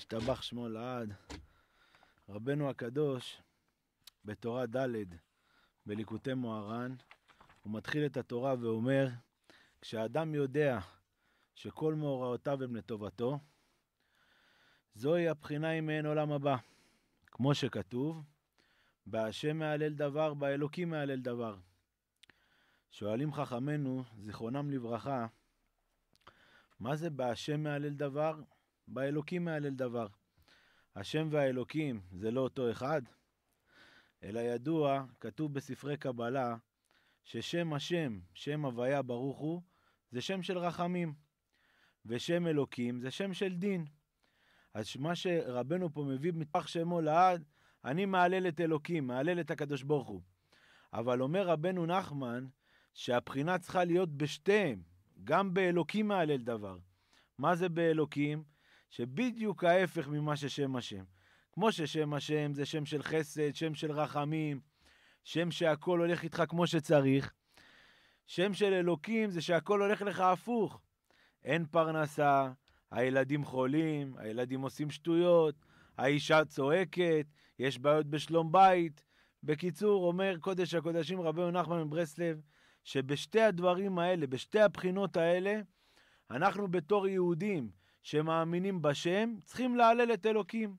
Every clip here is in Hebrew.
השתבח שמו לעד. רבנו הקדוש, בתורה ד', בליקוטי מוהר"ן, הוא מתחיל את התורה ואומר, כשאדם יודע שכל מאורעותיו הם לטובתו, זוהי הבחינה היא מעין עולם הבא. כמו שכתוב, בהשם מהלל דבר, באלוקים מהלל דבר. שואלים חכמינו, זיכרונם לברכה, מה זה בהשם מהלל דבר? באלוקים מהלל דבר. השם והאלוקים זה לא אותו אחד, אלא ידוע, כתוב בספרי קבלה, ששם השם, שם הוויה ברוך הוא, זה שם של רחמים, ושם אלוקים זה שם של דין. אז מה שרבנו פה מביא מטפח שמו לעד, אני מהלל את אלוקים, מהלל את הקדוש ברוך הוא. אבל אומר רבנו נחמן, שהבחינה צריכה להיות בשתיהם, גם באלוקים מהלל דבר. מה זה באלוקים? שבדיוק ההפך ממה ששם השם. כמו ששם השם זה שם של חסד, שם של רחמים, שם שהכל הולך איתך כמו שצריך. שם של אלוקים זה שהכל הולך לך הפוך. אין פרנסה, הילדים חולים, הילדים עושים שטויות, האישה צועקת, יש בעיות בשלום בית. בקיצור, אומר קודש הקודשים רבי נחמן מברסלב, שבשתי הדברים האלה, בשתי הבחינות האלה, אנחנו בתור יהודים, שמאמינים בשם צריכים להלל את אלוקים.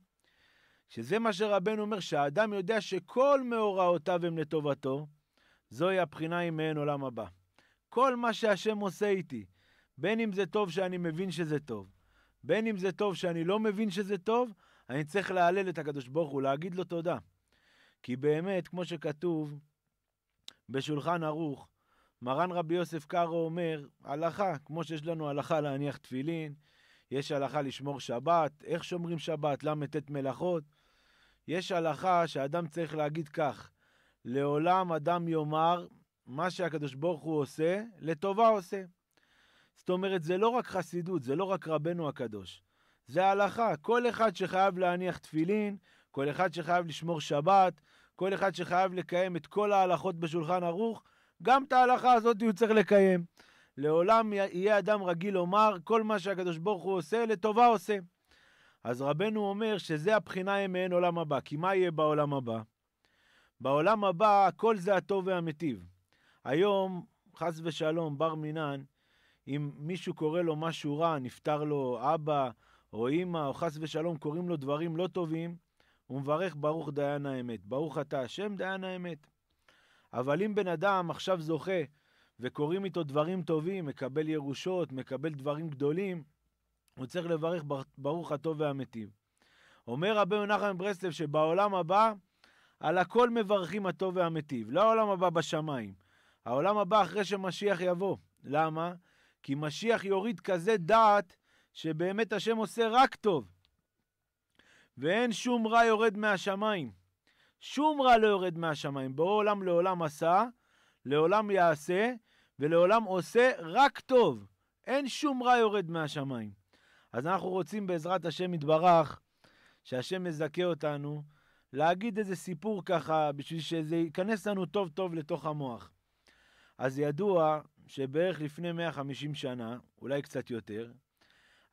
שזה מה שרבנו אומר, שהאדם יודע שכל מאורעותיו הם לטובתו, זוהי הבחינה עם מעין עולם הבא. כל מה שהשם עושה איתי, בין אם זה טוב שאני מבין שזה טוב, בין אם זה טוב שאני לא מבין שזה טוב, אני צריך להלל את הקדוש ברוך הוא, להגיד לו תודה. כי באמת, כמו שכתוב בשולחן ערוך, מרן רבי יוסף קארו אומר, הלכה, כמו שיש לנו הלכה להניח תפילין, יש הלכה לשמור שבת, איך שומרים שבת, ל"ט מלאכות. יש הלכה שאדם צריך להגיד כך, לעולם אדם יאמר, מה שהקדוש ברוך הוא עושה, לטובה עושה. זאת אומרת, זה לא רק חסידות, זה לא רק רבנו הקדוש. זה הלכה, כל אחד שחייב להניח תפילין, כל אחד שחייב לשמור שבת, כל אחד שחייב לקיים את כל ההלכות בשולחן ערוך, גם את ההלכה הזאת הוא צריך לקיים. לעולם יהיה אדם רגיל לומר, כל מה שהקדוש ברוך הוא עושה, לטובה עושה. אז רבנו אומר שזה הבחינה היא מעין עולם הבא, כי מה יהיה בעולם הבא? בעולם הבא הכל זה הטוב והמיטיב. היום, חס ושלום, בר מינן, אם מישהו קורא לו משהו רע, נפטר לו אבא או אימא, או חס ושלום קוראים לו דברים לא טובים, הוא מברך ברוך דיין האמת. ברוך אתה השם דיין האמת. אבל אם בן אדם עכשיו זוכה וקורים איתו דברים טובים, מקבל ירושות, מקבל דברים גדולים, הוא צריך לברך ברוך הטוב והמיטיב. אומר רבי מנחם ברסלב שבעולם הבא, על הכל מברכים הטוב והמיטיב, לא העולם הבא בשמיים. העולם הבא אחרי שמשיח יבוא. למה? כי משיח יוריד כזה דעת שבאמת השם עושה רק טוב. ואין שום רע יורד מהשמיים. שום רע לא יורד מהשמיים. בורא עולם לעולם עשה, לעולם יעשה, ולעולם עושה רק טוב. אין שום רע יורד מהשמיים. אז אנחנו רוצים בעזרת השם יתברך, שהשם יזכה אותנו, להגיד איזה סיפור ככה, בשביל שזה ייכנס לנו טוב טוב לתוך המוח. אז ידוע שבערך לפני 150 שנה, אולי קצת יותר,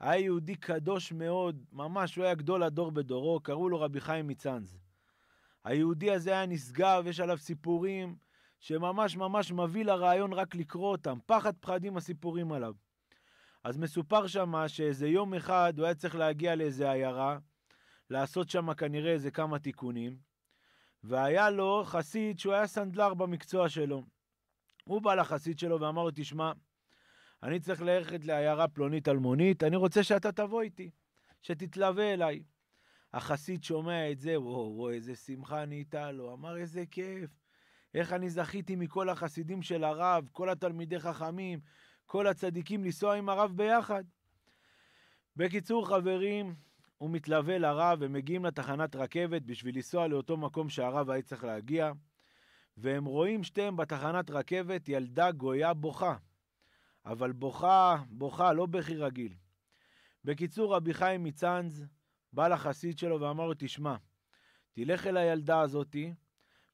היה יהודי קדוש מאוד, ממש הוא היה גדול הדור בדורו, קראו לו רבי חיים מצאנז. היהודי הזה היה נשגב, יש עליו סיפורים, שממש ממש מביא לרעיון רק לקרוא אותם. פחד פחדים הסיפורים עליו. אז מסופר שמה שאיזה יום אחד הוא היה צריך להגיע לאיזה עיירה, לעשות שם כנראה איזה כמה תיקונים, והיה לו חסיד שהוא היה סנדלר במקצוע שלו. הוא בא לחסיד שלו ואמר לו, תשמע, אני צריך ללכת לעיירה פלונית אלמונית, אני רוצה שאתה תבוא איתי, שתתלווה אליי. החסיד שומע את זה, וואו, וואו, איזה שמחה נהייתה לו, אמר, איזה כיף. איך אני זכיתי מכל החסידים של הרב, כל התלמידי חכמים, כל הצדיקים, לנסוע עם הרב ביחד. בקיצור, חברים, הוא מתלווה לרב, הם מגיעים לתחנת רכבת בשביל לנסוע לאותו מקום שהרב היה צריך להגיע, והם רואים שתיהם בתחנת רכבת ילדה גויה בוכה, אבל בוכה, בוכה, לא בכי רגיל. בקיצור, רבי חיים מצאנז בא לחסיד שלו ואמר לו, תשמע, תלך אל הילדה הזאתי,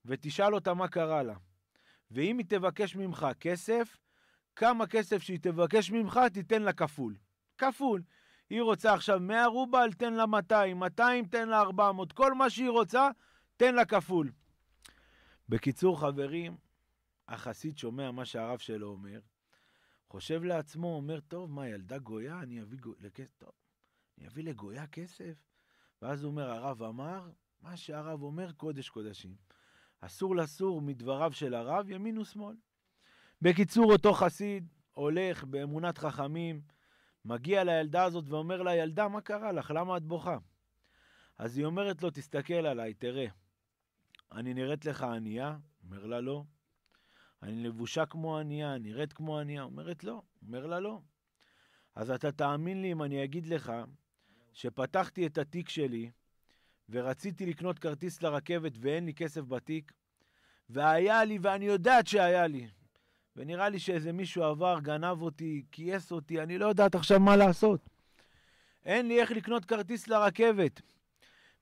ותשאל אותה מה קרה לה. ואם היא תבקש ממך כסף, כמה כסף שהיא תבקש ממך, תיתן לה כפול. כפול. היא רוצה עכשיו 100 רובל, תן לה 200, 200, תן לה 400, כל מה שהיא רוצה, תן לה כפול. בקיצור, חברים, החסיד שומע מה שהרב שלו אומר, חושב לעצמו, אומר, טוב, מה, ילדה גויה? אני אביא, גו... לכס... טוב, אני אביא לגויה כסף? ואז הוא אומר, הרב אמר, מה שהרב אומר, קודש קודשים. אסור לסור מדבריו של הרב, ימין ושמאל. בקיצור, אותו חסיד הולך באמונת חכמים, מגיע לילדה הזאת ואומר לה, ילדה, מה קרה לך? למה את בוכה? אז היא אומרת לו, תסתכל עליי, תראה, אני נראית לך ענייה? אומר לה, לא. אני לבושה כמו ענייה, נראית כמו ענייה? אומרת, לא. אומר לה, לא. אז אתה תאמין לי אם אני אגיד לך שפתחתי את התיק שלי, ורציתי לקנות כרטיס לרכבת ואין לי כסף בתיק, והיה לי, ואני יודעת שהיה לי, ונראה לי שאיזה מישהו עבר, גנב אותי, כייס אותי, אני לא יודעת עכשיו מה לעשות. אין לי איך לקנות כרטיס לרכבת.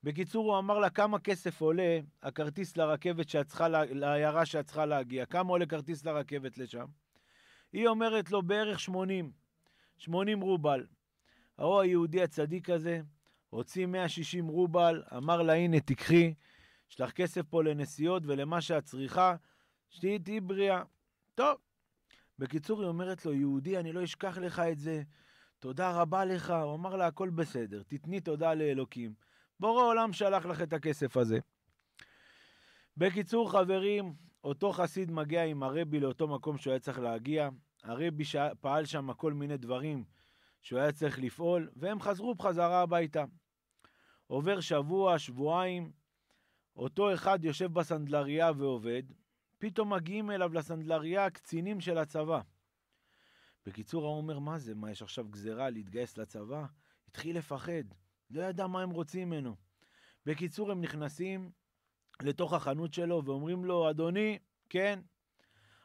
בקיצור, הוא אמר לה כמה כסף עולה הכרטיס לרכבת שאת צריכה, לעיירה שאת צריכה להגיע, כמה עולה כרטיס לרכבת לשם? היא אומרת לו בערך 80, 80 רובל. ההוא היהודי הצדיק הזה, הוציא 160 רובל, אמר לה, הנה, תקחי, יש לך כסף פה לנסיעות ולמה שאת צריכה, שתהיי תהיי בריאה. טוב. בקיצור, היא אומרת לו, יהודי, אני לא אשכח לך את זה, תודה רבה לך. הוא אמר לה, הכל בסדר, תתני תודה לאלוקים. בורא עולם שלח לך את הכסף הזה. בקיצור, חברים, אותו חסיד מגיע עם הרבי לאותו מקום שהוא היה צריך להגיע. הרבי פעל שם כל מיני דברים שהוא היה צריך לפעול, והם חזרו בחזרה הביתה. עובר שבוע, שבועיים, אותו אחד יושב בסנדלריה ועובד, פתאום מגיעים אליו לסנדלריה קצינים של הצבא. בקיצור, הוא אומר, מה זה, מה, יש עכשיו גזרה להתגייס לצבא? התחיל לפחד, לא ידע מה הם רוצים ממנו. בקיצור, הם נכנסים לתוך החנות שלו ואומרים לו, אדוני, כן,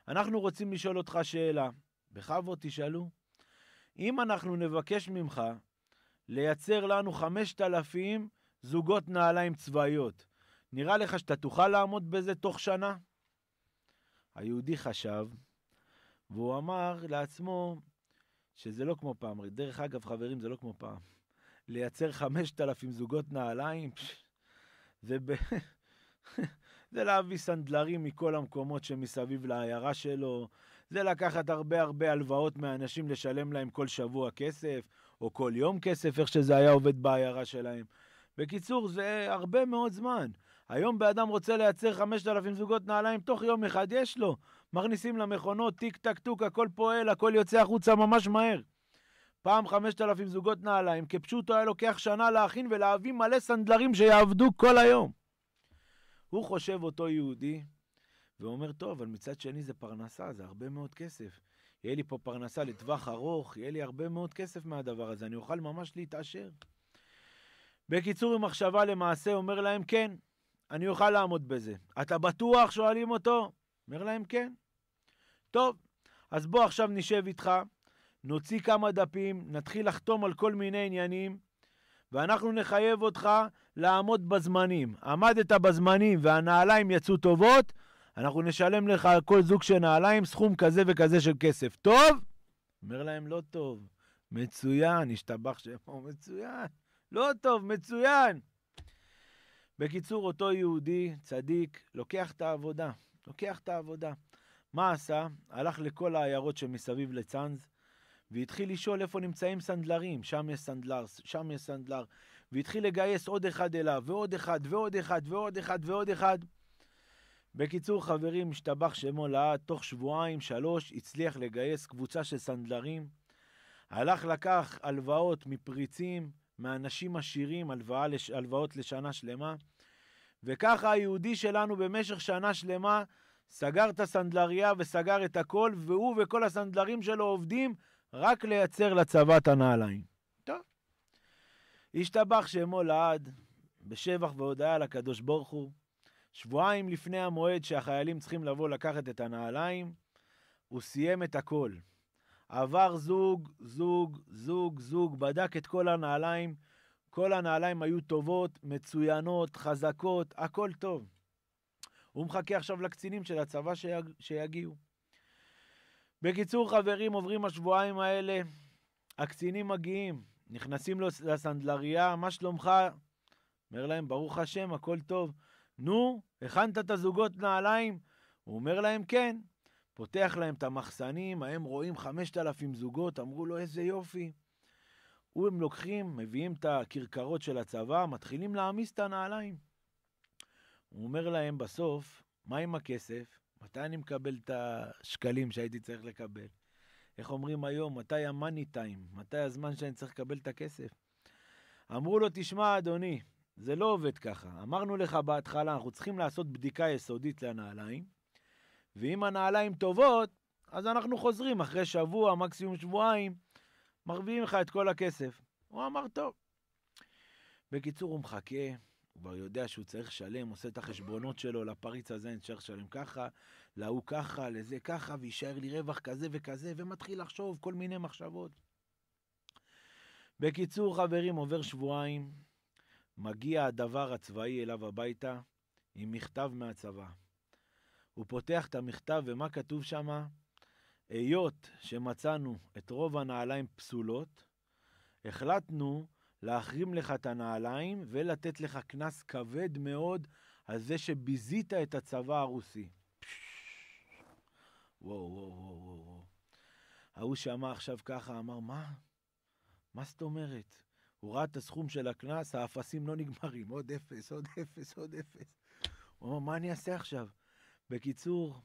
אנחנו רוצים לשאול אותך שאלה. בכבוד תשאלו. אם אנחנו נבקש ממך לייצר לנו 5,000 זוגות נעליים צבאיות. נראה לך שאתה תוכל לעמוד בזה תוך שנה? היהודי חשב, והוא אמר לעצמו שזה לא כמו פעם. דרך אגב, חברים, זה לא כמו פעם. לייצר 5,000 זוגות נעליים, פש, זה, ב... זה להביא סנדלרים מכל המקומות שמסביב לעיירה שלו, זה לקחת הרבה הרבה הלוואות מאנשים לשלם להם כל שבוע כסף, או כל יום כסף, איך שזה היה עובד בעיירה שלהם. בקיצור, זה הרבה מאוד זמן. היום באדם רוצה לייצר 5,000 זוגות נעליים, תוך יום אחד יש לו. מכניסים למכונות, טיק טק טוק, הכל פועל, הכל יוצא החוצה ממש מהר. פעם 5,000 זוגות נעליים, כפשוטו היה לוקח שנה להכין ולהביא מלא סנדלרים שיעבדו כל היום. הוא חושב אותו יהודי, ואומר, טוב, אבל מצד שני זה פרנסה, זה הרבה מאוד כסף. יהיה לי פה פרנסה לטווח ארוך, יהיה לי הרבה מאוד כסף מהדבר הזה, אני אוכל ממש להתעשר. בקיצור, עם מחשבה למעשה, אומר להם, כן, אני אוכל לעמוד בזה. אתה בטוח? שואלים אותו. אומר להם, כן. טוב, אז בוא עכשיו נשב איתך, נוציא כמה דפים, נתחיל לחתום על כל מיני עניינים, ואנחנו נחייב אותך לעמוד בזמנים. עמדת בזמנים והנעליים יצאו טובות, אנחנו נשלם לך על כל זוג של נעליים סכום כזה וכזה של כסף. טוב? אומר להם, לא טוב. מצוין, השתבח שפה, מצוין. לא טוב, מצוין. בקיצור, אותו יהודי צדיק לוקח את העבודה, לוקח את העבודה. מה עשה? הלך לכל העיירות שמסביב לצאנז, והתחיל לשאול איפה נמצאים סנדלרים, שם יש סנדלר, שם יש סנדלר, והתחיל לגייס עוד אחד אליו, ועוד אחד, ועוד אחד, ועוד אחד, ועוד אחד. בקיצור, חברים, השתבח שמו לעד, תוך שבועיים, שלוש, הצליח לגייס קבוצה של סנדלרים. הלך לקח הלוואות מפריצים, מאנשים עשירים, הלוואה, הלוואות לשנה שלמה. וככה היהודי שלנו במשך שנה שלמה סגר את הסנדלריה וסגר את הכל, והוא וכל הסנדלרים שלו עובדים רק לייצר לצבא את הנעליים. טוב. השתבח שמו לעד, בשבח והודיה לקדוש ברוך הוא. שבועיים לפני המועד שהחיילים צריכים לבוא לקחת את הנעליים, הוא סיים את הכל. עבר זוג, זוג, זוג, זוג, בדק את כל הנעליים, כל הנעליים היו טובות, מצוינות, חזקות, הכל טוב. הוא מחכה עכשיו לקצינים של הצבא שיג, שיגיעו. בקיצור, חברים, עוברים השבועיים האלה, הקצינים מגיעים, נכנסים לסנדלריה, מה שלומך? אומר להם, ברוך השם, הכל טוב. נו, הכנת את הזוגות נעליים? הוא אומר להם, כן. פותח להם את המחסנים, הם רואים 5,000 זוגות, אמרו לו, איזה יופי. הם לוקחים, מביאים את הכרכרות של הצבא, מתחילים להעמיס את הנעליים. הוא אומר להם בסוף, מה עם הכסף? מתי אני מקבל את השקלים שהייתי צריך לקבל? איך אומרים היום, מתי המאני טיים? מתי הזמן שאני צריך לקבל את הכסף? אמרו לו, תשמע, אדוני, זה לא עובד ככה. אמרנו לך בהתחלה, אנחנו צריכים לעשות בדיקה יסודית לנעליים, ואם הנעליים טובות, אז אנחנו חוזרים אחרי שבוע, מקסימום שבועיים, מרביעים לך את כל הכסף. הוא אמר, טוב. בקיצור, הוא מחכה, הוא כבר יודע שהוא צריך לשלם, עושה את החשבונות שלו לפריץ הזה, אני צריך לשלם ככה, להוא ככה, לזה ככה, ויישאר לי רווח כזה וכזה, ומתחיל לחשוב כל מיני מחשבות. בקיצור, חברים, עובר שבועיים, מגיע הדבר הצבאי אליו הביתה עם מכתב מהצבא. הוא פותח את המכתב, ומה כתוב שם? היות שמצאנו את רוב הנעליים פסולות, החלטנו להחרים לך את הנעליים ולתת לך קנס כבד מאוד על זה שביזית את הצבא הרוסי. וואו, וואו, וואו, וואו. וואו. ההוא שמע עכשיו ככה, אמר, מה? מה זאת אומרת? הוא ראה את הסכום של הקנס, האפסים לא נגמרים, עוד אפס, עוד אפס, עוד אפס. הוא אמר, מה אני אעשה עכשיו? בקיצור,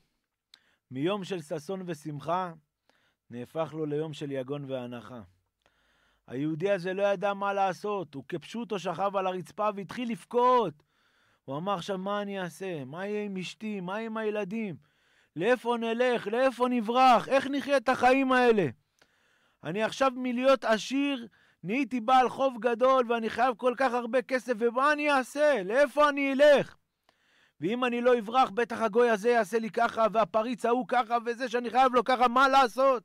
מיום של ששון ושמחה, נהפך לו ליום של יגון והנחה. היהודי הזה לא ידע מה לעשות, הוא כפשוטו שכב על הרצפה והתחיל לבכות. הוא אמר עכשיו, מה אני אעשה? מה יהיה עם אשתי? מה יהיה עם הילדים? לאיפה נלך? לאיפה נברח? איך נחיה את החיים האלה? אני עכשיו מלהיות עשיר, נהייתי בעל חוב גדול ואני חייב כל כך הרבה כסף, ומה אני אעשה? לאיפה אני אלך? ואם אני לא אברח, בטח הגוי הזה יעשה לי ככה, והפריץ ההוא ככה, וזה שאני חייב לו ככה, מה לעשות?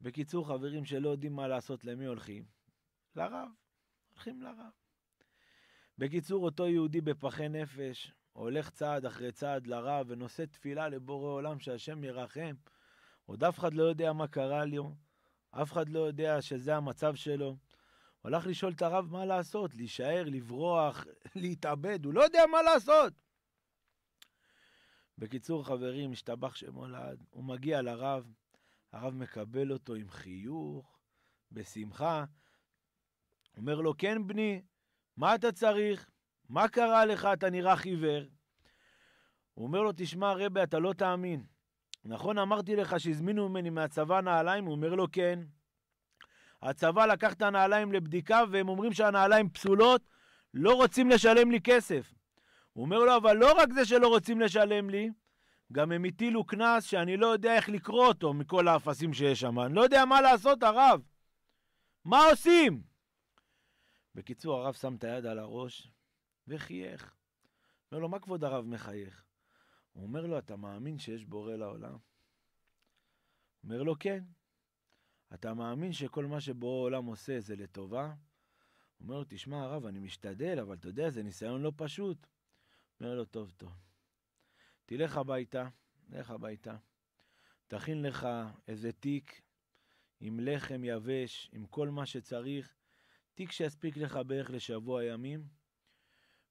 בקיצור, חברים שלא יודעים מה לעשות, למי הולכים? לרב. הולכים לרב. בקיצור, אותו יהודי בפחי נפש, הולך צעד אחרי צעד לרב ונושא תפילה לבורא עולם שהשם ירחם. עוד אף אחד לא יודע מה קרה לו, אף אחד לא יודע שזה המצב שלו. הוא הלך לשאול את הרב מה לעשות, להישאר, לברוח, להתאבד, הוא לא יודע מה לעשות. בקיצור, חברים, השתבח שמו לעד, הוא מגיע לרב, הרב מקבל אותו עם חיוך, בשמחה, אומר לו, כן, בני, מה אתה צריך? מה קרה לך? אתה נראה חיוור. הוא אומר לו, תשמע, רבי, אתה לא תאמין. נכון אמרתי לך שהזמינו ממני מהצבא נעליים? הוא אומר לו, כן. הצבא לקח את הנעליים לבדיקה והם אומרים שהנעליים פסולות, לא רוצים לשלם לי כסף. הוא אומר לו, אבל לא רק זה שלא רוצים לשלם לי, גם הם הטילו קנס שאני לא יודע איך לקרוא אותו מכל האפסים שיש שם. אני לא יודע מה לעשות, הרב. מה עושים? בקיצור, הרב שם את היד על הראש וחייך. אומר לו, מה כבוד הרב מחייך? הוא אומר לו, אתה מאמין שיש בורא לעולם? אומר לו, כן. אתה מאמין שכל מה שבורא העולם עושה זה לטובה? הוא אומר לו, תשמע הרב, אני משתדל, אבל אתה יודע, זה ניסיון לא פשוט. אומר לו, טוב, טוב. תלך הביתה, לך הביתה. תכין לך איזה תיק עם לחם יבש, עם כל מה שצריך, תיק שיספיק לך בערך לשבוע ימים,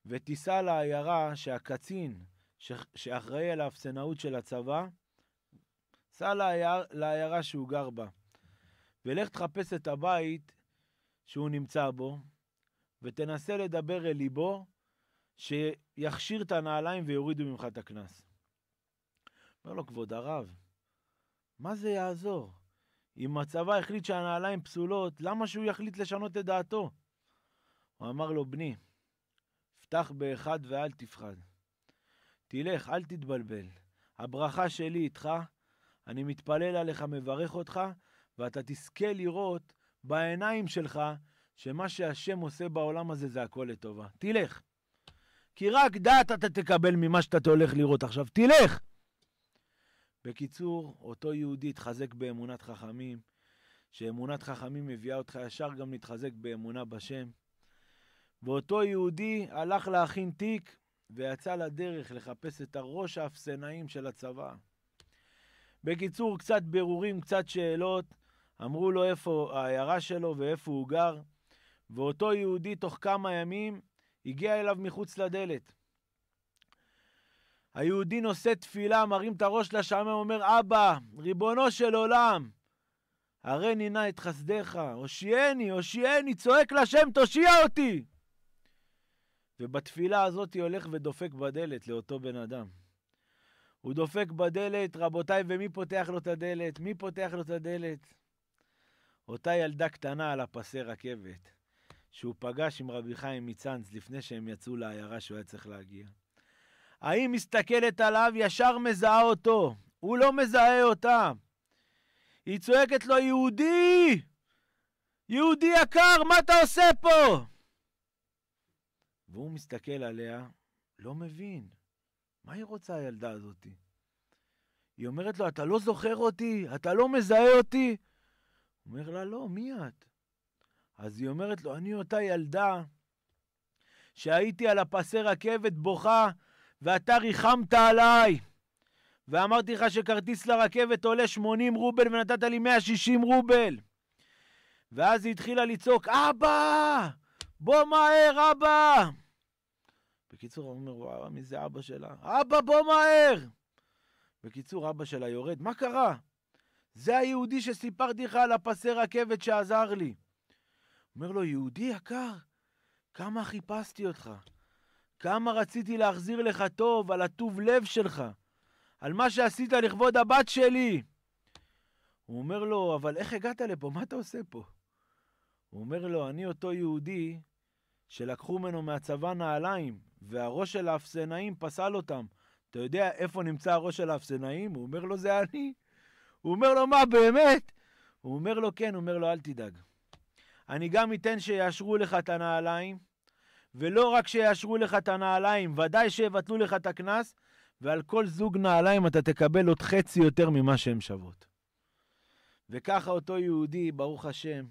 ותיסע לעיירה שהקצין שאחראי על האפסנאות של הצבא, סע לעיירה שהוא גר בה. ולך תחפש את הבית שהוא נמצא בו, ותנסה לדבר אל ליבו, שיכשיר את הנעליים ויורידו ממך את הקנס. אומר לו, כבוד הרב, מה זה יעזור? אם הצבא החליט שהנעליים פסולות, למה שהוא יחליט לשנות את דעתו? הוא אמר לו, בני, פתח באחד ואל תפחד. תלך, אל תתבלבל. הברכה שלי איתך, אני מתפלל עליך, מברך אותך, ואתה תזכה לראות בעיניים שלך שמה שהשם עושה בעולם הזה זה הכל לטובה. תלך. כי רק דעת אתה תקבל ממה שאתה הולך לראות עכשיו. תלך! בקיצור, אותו יהודי התחזק באמונת חכמים, שאמונת חכמים מביאה אותך ישר גם להתחזק באמונה בשם. ואותו יהודי הלך להכין תיק ויצא לדרך לחפש את הראש האפסנאים של הצבא. בקיצור, קצת ברורים, קצת שאלות. אמרו לו איפה העיירה שלו ואיפה הוא גר, ואותו יהודי תוך כמה ימים הגיע אליו מחוץ לדלת. היהודי נושא תפילה, מרים את הראש לשמיים, אומר, אבא, ריבונו של עולם, הרי נא את חסדיך, הושיעני, הושיעני, צועק לשם, תושיע אותי! ובתפילה הזאת היא הולך ודופק בדלת לאותו בן אדם. הוא דופק בדלת, רבותיי, ומי פותח לו את הדלת? מי פותח לו את הדלת? אותה ילדה קטנה על הפסי רכבת, שהוא פגש עם רבי חיים מצאנץ לפני שהם יצאו לעיירה שהוא היה צריך להגיע. האם מסתכלת עליו, ישר מזהה אותו, הוא לא מזהה אותה. היא צועקת לו, יהודי! יהודי יקר, מה אתה עושה פה? והוא מסתכל עליה, לא מבין. מה היא רוצה, הילדה הזאתי? היא אומרת לו, אתה לא זוכר אותי? אתה לא מזהה אותי? אומר לה, לא, מי את? אז היא אומרת לו, אני אותה ילדה שהייתי על הפסי רכבת בוכה, ואתה ריחמת עליי. ואמרתי לך שכרטיס לרכבת עולה 80 רובל ונתת לי 160 רובל. ואז היא התחילה לצעוק, אבא! בוא מהר, אבא! בקיצור, הוא אומר, וואו, מי זה אבא שלה? אבא, בוא מהר! בקיצור, אבא שלה יורד, מה קרה? זה היהודי שסיפרתי לך על הפסי רכבת שעזר לי. אומר לו, יהודי יקר, כמה חיפשתי אותך. כמה רציתי להחזיר לך טוב על הטוב לב שלך, על מה שעשית לכבוד הבת שלי. הוא אומר לו, אבל איך הגעת לפה? מה אתה עושה פה? הוא אומר לו, אני אותו יהודי שלקחו ממנו מהצבא נעליים, והראש של האפסנאים פסל אותם. אתה יודע איפה נמצא הראש של האפסנאים? הוא אומר לו, זה אני. הוא אומר לו, מה, באמת? הוא אומר לו, כן, הוא אומר לו, אל תדאג. אני גם אתן שיאשרו לך את הנעליים, ולא רק שיאשרו לך את הנעליים, ודאי שיבטלו לך את הקנס, ועל כל זוג נעליים אתה תקבל עוד חצי יותר ממה שהן שוות. וככה אותו יהודי, ברוך השם,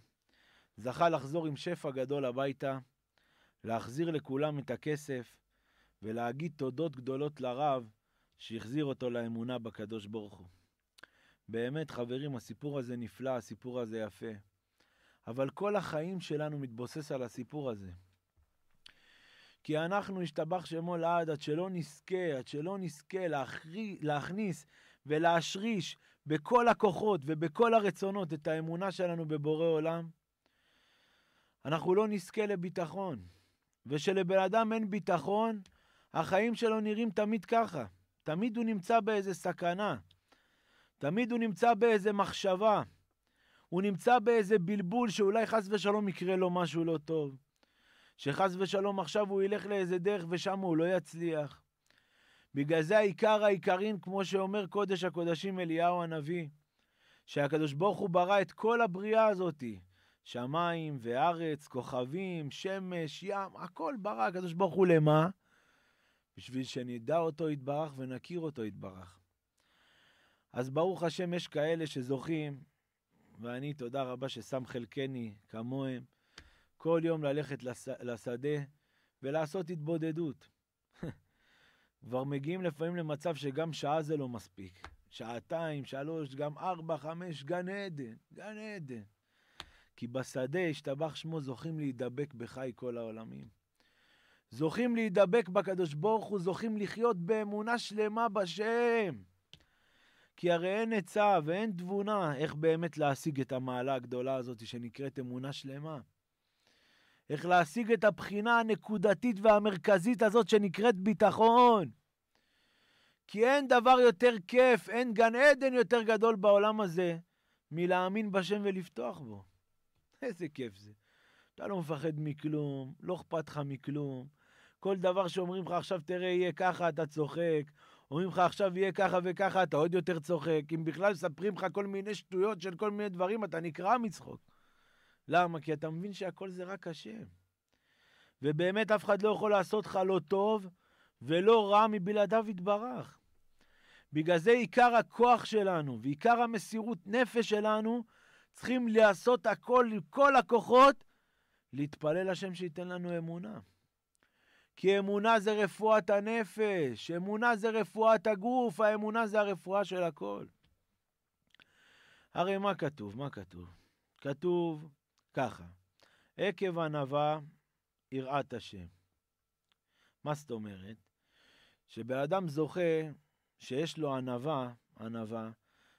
זכה לחזור עם שפע גדול הביתה, להחזיר לכולם את הכסף, ולהגיד תודות גדולות לרב שהחזיר אותו לאמונה בקדוש ברוך הוא. באמת, חברים, הסיפור הזה נפלא, הסיפור הזה יפה. אבל כל החיים שלנו מתבוסס על הסיפור הזה. כי אנחנו, השתבח שמו לעד, עד שלא נזכה, עד שלא נזכה להכרי, להכניס ולהשריש בכל הכוחות ובכל הרצונות את האמונה שלנו בבורא עולם, אנחנו לא נזכה לביטחון. ושלבן אדם אין ביטחון, החיים שלו נראים תמיד ככה. תמיד הוא נמצא באיזה סכנה. תמיד הוא נמצא באיזה מחשבה, הוא נמצא באיזה בלבול שאולי חס ושלום יקרה לו משהו לא טוב, שחס ושלום עכשיו הוא ילך לאיזה דרך ושם הוא לא יצליח. בגלל זה העיקר העיקרין, כמו שאומר קודש הקודשים אליהו הנביא, שהקדוש ברוך הוא ברא את כל הבריאה הזאתי, שמיים וארץ, כוכבים, שמש, ים, הכל ברא הקדוש ברוך הוא למה? בשביל שנדע אותו יתברך ונכיר אותו יתברך. אז ברוך השם, יש כאלה שזוכים, ואני, תודה רבה ששם חלקני כמוהם, כל יום ללכת לש... לשדה ולעשות התבודדות. כבר מגיעים לפעמים למצב שגם שעה זה לא מספיק. שעתיים, שלוש, גם ארבע, חמש, גן עדן, גן עדן. כי בשדה, השתבח שמו, זוכים להידבק בחי כל העולמים. זוכים להידבק בקדוש ברוך הוא, זוכים לחיות באמונה שלמה בשם. כי הרי אין עצה ואין תבונה איך באמת להשיג את המעלה הגדולה הזאת שנקראת אמונה שלמה. איך להשיג את הבחינה הנקודתית והמרכזית הזאת שנקראת ביטחון. כי אין דבר יותר כיף, אין גן עדן יותר גדול בעולם הזה מלהאמין בשם ולפתוח בו. איזה כיף זה. אתה לא מפחד מכלום, לא אכפת לך מכלום. כל דבר שאומרים לך עכשיו תראה יהיה ככה, אתה צוחק, אומרים לך עכשיו יהיה ככה וככה, אתה עוד יותר צוחק. אם בכלל מספרים לך כל מיני שטויות של כל מיני דברים, אתה נקרע מצחוק. למה? כי אתה מבין שהכל זה רק השם. ובאמת אף אחד לא יכול לעשות לך לא טוב ולא רע מבלעדיו יתברך. בגלל זה עיקר הכוח שלנו ועיקר המסירות נפש שלנו צריכים לעשות הכל, כל הכוחות, להתפלל השם שייתן לנו אמונה. כי אמונה זה רפואת הנפש, אמונה זה רפואת הגוף, האמונה זה הרפואה של הכל. הרי מה כתוב? מה כתוב? כתוב ככה, עקב ענווה יראת השם. מה זאת אומרת? שבן אדם זוכה שיש לו ענווה, ענווה,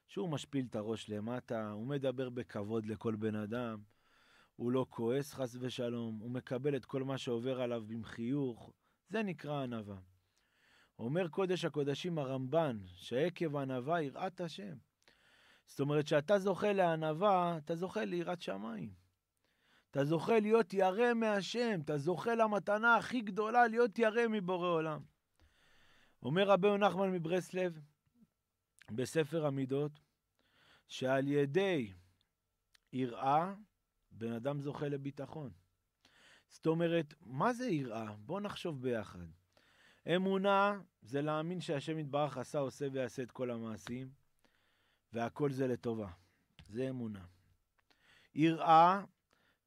שהוא משפיל את הראש למטה, הוא מדבר בכבוד לכל בן אדם, הוא לא כועס חס ושלום, הוא מקבל את כל מה שעובר עליו עם חיוך, זה נקרא ענווה. אומר קודש הקודשים הרמב"ן, שעקב ענווה יראת השם. זאת אומרת, כשאתה זוכה לענווה, אתה זוכה ליראת שמיים. אתה זוכה להיות ירא מהשם, אתה זוכה למתנה הכי גדולה להיות ירא מבורא עולם. אומר רבי נחמן מברסלב בספר המידות, שעל ידי יראה בן אדם זוכה לביטחון. זאת אומרת, מה זה יראה? בואו נחשוב ביחד. אמונה זה להאמין שהשם יתברך עשה, עושה ויעשה את כל המעשים, והכל זה לטובה. זה אמונה. יראה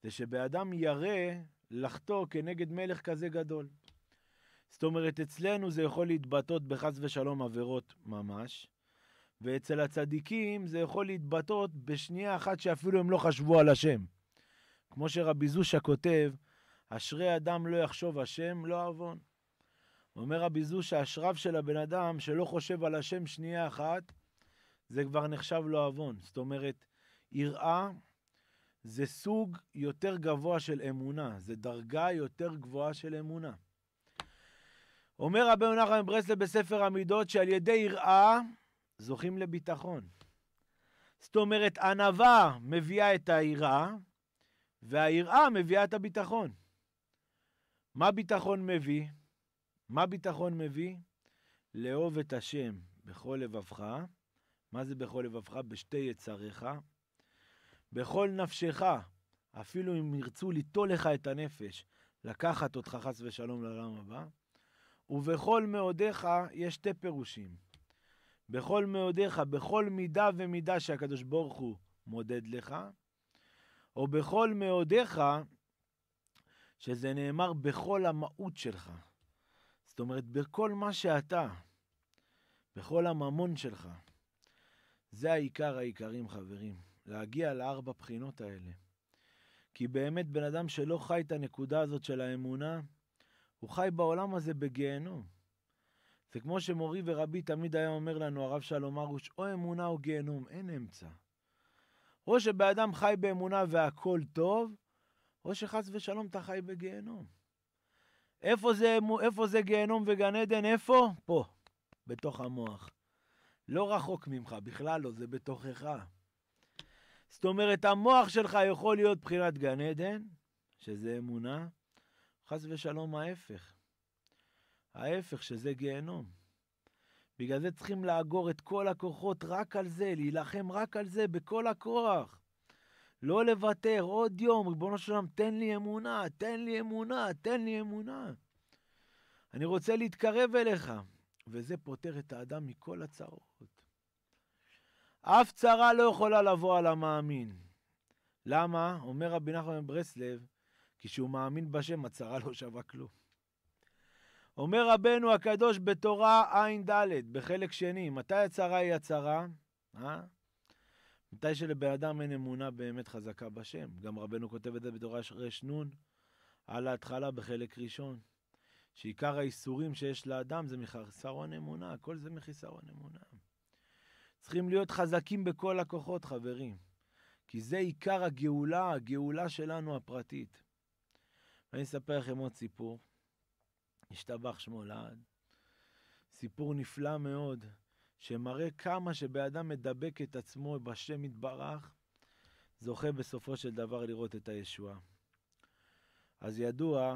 זה שבאדם ירא לחטוא כנגד מלך כזה גדול. זאת אומרת, אצלנו זה יכול להתבטא בחס ושלום עבירות ממש, ואצל הצדיקים זה יכול להתבטא בשנייה אחת שאפילו הם לא חשבו על השם. כמו שרבי זושה כותב, אשרי אדם לא יחשוב השם, לא עוון. אומר רבי זושה, אשריו של הבן אדם שלא חושב על השם שנייה אחת, זה כבר נחשב לא עוון. זאת אומרת, יראה זה סוג יותר גבוה של אמונה, זה דרגה יותר גבוהה של אמונה. אומר רבי מנחם ברסלב בספר המידות שעל ידי יראה זוכים לביטחון. זאת אומרת, ענווה מביאה את היראה, והיראה מביאה את הביטחון. מה ביטחון מביא? מה ביטחון מביא? לאהוב את השם בכל לבבך. מה זה בכל לבבך? בשתי יצריך. בכל נפשך, אפילו אם ירצו ליטול לך את הנפש, לקחת אותך חס ושלום לעולם הבא. ובכל מאודיך יש שתי פירושים. בכל מאודיך, בכל מידה ומידה שהקדוש ברוך הוא מודד לך, או בכל מאודיך, שזה נאמר בכל המהות שלך. זאת אומרת, בכל מה שאתה, בכל הממון שלך. זה העיקר העיקרים, חברים, להגיע לארבע בחינות האלה. כי באמת בן אדם שלא חי את הנקודה הזאת של האמונה, הוא חי בעולם הזה בגיהנום. זה כמו שמורי ורבי תמיד היה אומר לנו, הרב שלום ארוש, או אמונה או גיהנום, אין אמצע. או שבאדם חי באמונה והכול טוב, או שחס ושלום אתה חי בגיהנום. איפה זה, אמ-, איפה זה גיהנום וגן עדן? איפה? פה, בתוך המוח. לא רחוק ממך, בכלל לא, זה בתוכך. זאת אומרת, המוח שלך יכול להיות בחינת גן עדן, שזה אמונה, חס ושלום ההפך. ההפך, שזה גיהנום. בגלל זה צריכים לאגור את כל הכוחות רק על זה, להילחם רק על זה בכל הכוח. לא לוותר, עוד יום, ריבונו של עולם, תן לי אמונה, תן לי אמונה, תן לי אמונה. אני רוצה להתקרב אליך, וזה פוטר את האדם מכל הצרות. אף צרה לא יכולה לבוא על המאמין. למה? אומר רבי נחמן ברסלב, כי כשהוא מאמין בשם, הצרה לא שווה כלום. אומר רבנו הקדוש בתורה ע"ד, בחלק שני, מתי הצרה היא הצרה? אה? מתי שלבן אדם אין אמונה באמת חזקה בשם. גם רבנו כותב את זה בתורה רנ, על ההתחלה בחלק ראשון. שעיקר האיסורים שיש לאדם זה מחסרון אמונה, הכל זה מחיסרון אמונה. צריכים להיות חזקים בכל הכוחות, חברים, כי זה עיקר הגאולה, הגאולה שלנו הפרטית. ואני אספר לכם עוד סיפור. השתבח שמו לעד. סיפור נפלא מאוד, שמראה כמה שבאדם מדבק את עצמו בשם יתברך, זוכה בסופו של דבר לראות את הישועה. אז ידוע,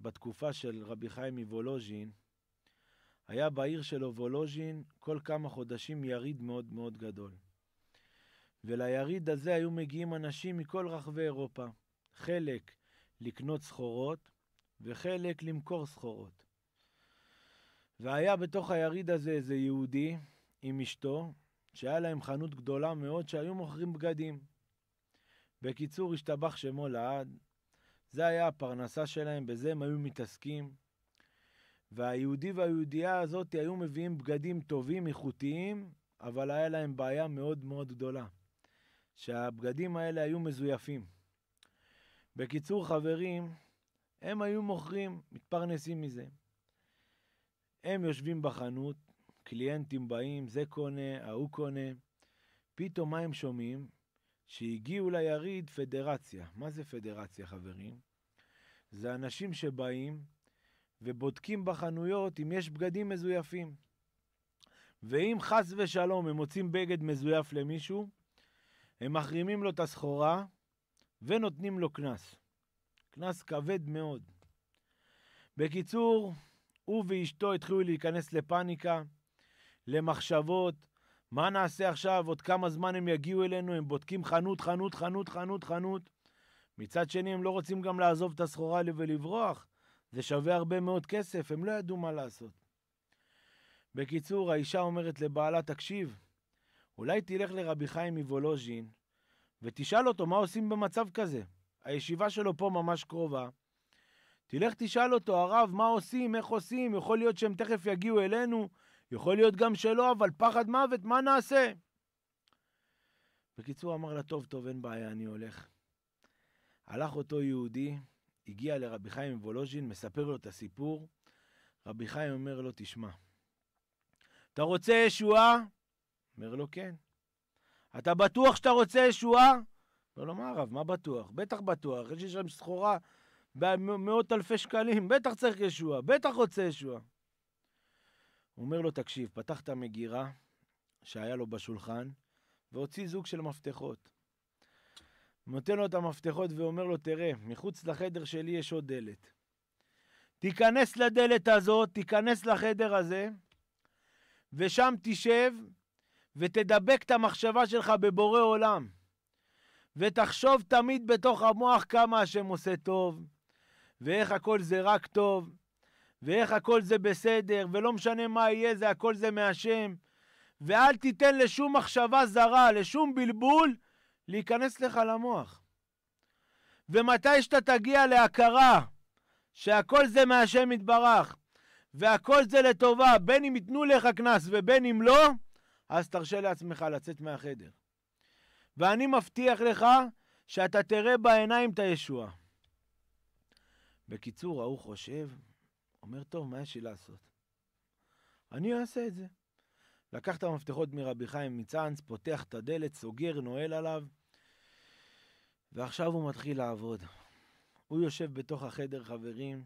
בתקופה של רבי חיים מוולוז'ין, היה בעיר שלו וולוז'ין כל כמה חודשים יריד מאוד מאוד גדול. וליריד הזה היו מגיעים אנשים מכל רחבי אירופה. חלק לקנות סחורות, וחלק למכור סחורות. והיה בתוך היריד הזה איזה יהודי עם אשתו, שהיה להם חנות גדולה מאוד שהיו מוכרים בגדים. בקיצור, השתבח שמו לעד. זה היה הפרנסה שלהם, בזה הם היו מתעסקים. והיהודי והיהודייה הזאת היו מביאים בגדים טובים, איכותיים, אבל היה להם בעיה מאוד מאוד גדולה, שהבגדים האלה היו מזויפים. בקיצור, חברים, הם היו מוכרים, מתפרנסים מזה. הם יושבים בחנות, קליינטים באים, זה קונה, ההוא קונה. פתאום מה הם שומעים? שהגיעו ליריד פדרציה. מה זה פדרציה, חברים? זה אנשים שבאים ובודקים בחנויות אם יש בגדים מזויפים. ואם חס ושלום הם מוצאים בגד מזויף למישהו, הם מחרימים לו את הסחורה ונותנים לו קנס. קנס כבד מאוד. בקיצור, הוא ואשתו התחילו להיכנס לפאניקה, למחשבות, מה נעשה עכשיו, עוד כמה זמן הם יגיעו אלינו, הם בודקים חנות, חנות, חנות, חנות, חנות. מצד שני, הם לא רוצים גם לעזוב את הסחורה ולברוח, זה שווה הרבה מאוד כסף, הם לא ידעו מה לעשות. בקיצור, האישה אומרת לבעלה, תקשיב, אולי תלך לרבי חיים מוולוז'ין ותשאל אותו מה עושים במצב כזה. הישיבה שלו פה ממש קרובה. תלך תשאל אותו, הרב, מה עושים, איך עושים, יכול להיות שהם תכף יגיעו אלינו, יכול להיות גם שלא, אבל פחד מוות, מה נעשה? בקיצור, אמר לה, טוב, טוב, אין בעיה, אני הולך. הלך אותו יהודי, הגיע לרבי חיים וולוז'ין, מספר לו את הסיפור. רבי חיים אומר לו, תשמע, אתה רוצה ישועה? אומר לו, כן. אתה בטוח שאתה רוצה ישועה? לו, לא, לא מערב, מה בטוח? בטח בטוח, יש לי שם סחורה במאות אלפי שקלים, בטח צריך ישועה, בטח רוצה ישועה. הוא אומר לו, תקשיב, פתח את המגירה שהיה לו בשולחן, והוציא זוג של מפתחות. נותן לו את המפתחות ואומר לו, תראה, מחוץ לחדר שלי יש עוד דלת. תיכנס לדלת הזאת, תיכנס לחדר הזה, ושם תשב ותדבק את המחשבה שלך בבורא עולם. ותחשוב תמיד בתוך המוח כמה השם עושה טוב, ואיך הכל זה רק טוב, ואיך הכל זה בסדר, ולא משנה מה יהיה, זה הכל זה מהשם. ואל תיתן לשום מחשבה זרה, לשום בלבול, להיכנס לך למוח. ומתי שאתה תגיע להכרה שהכל זה מהשם יתברך, והכל זה לטובה, בין אם ייתנו לך קנס ובין אם לא, אז תרשה לעצמך לצאת מהחדר. ואני מבטיח לך שאתה תראה בעיניים את הישועה. בקיצור, ההוא חושב, אומר, טוב, מה יש לי לעשות? אני אעשה את זה. לקח את המפתחות מרבי חיים מצאנץ, פותח את הדלת, סוגר, נועל עליו, ועכשיו הוא מתחיל לעבוד. הוא יושב בתוך החדר, חברים,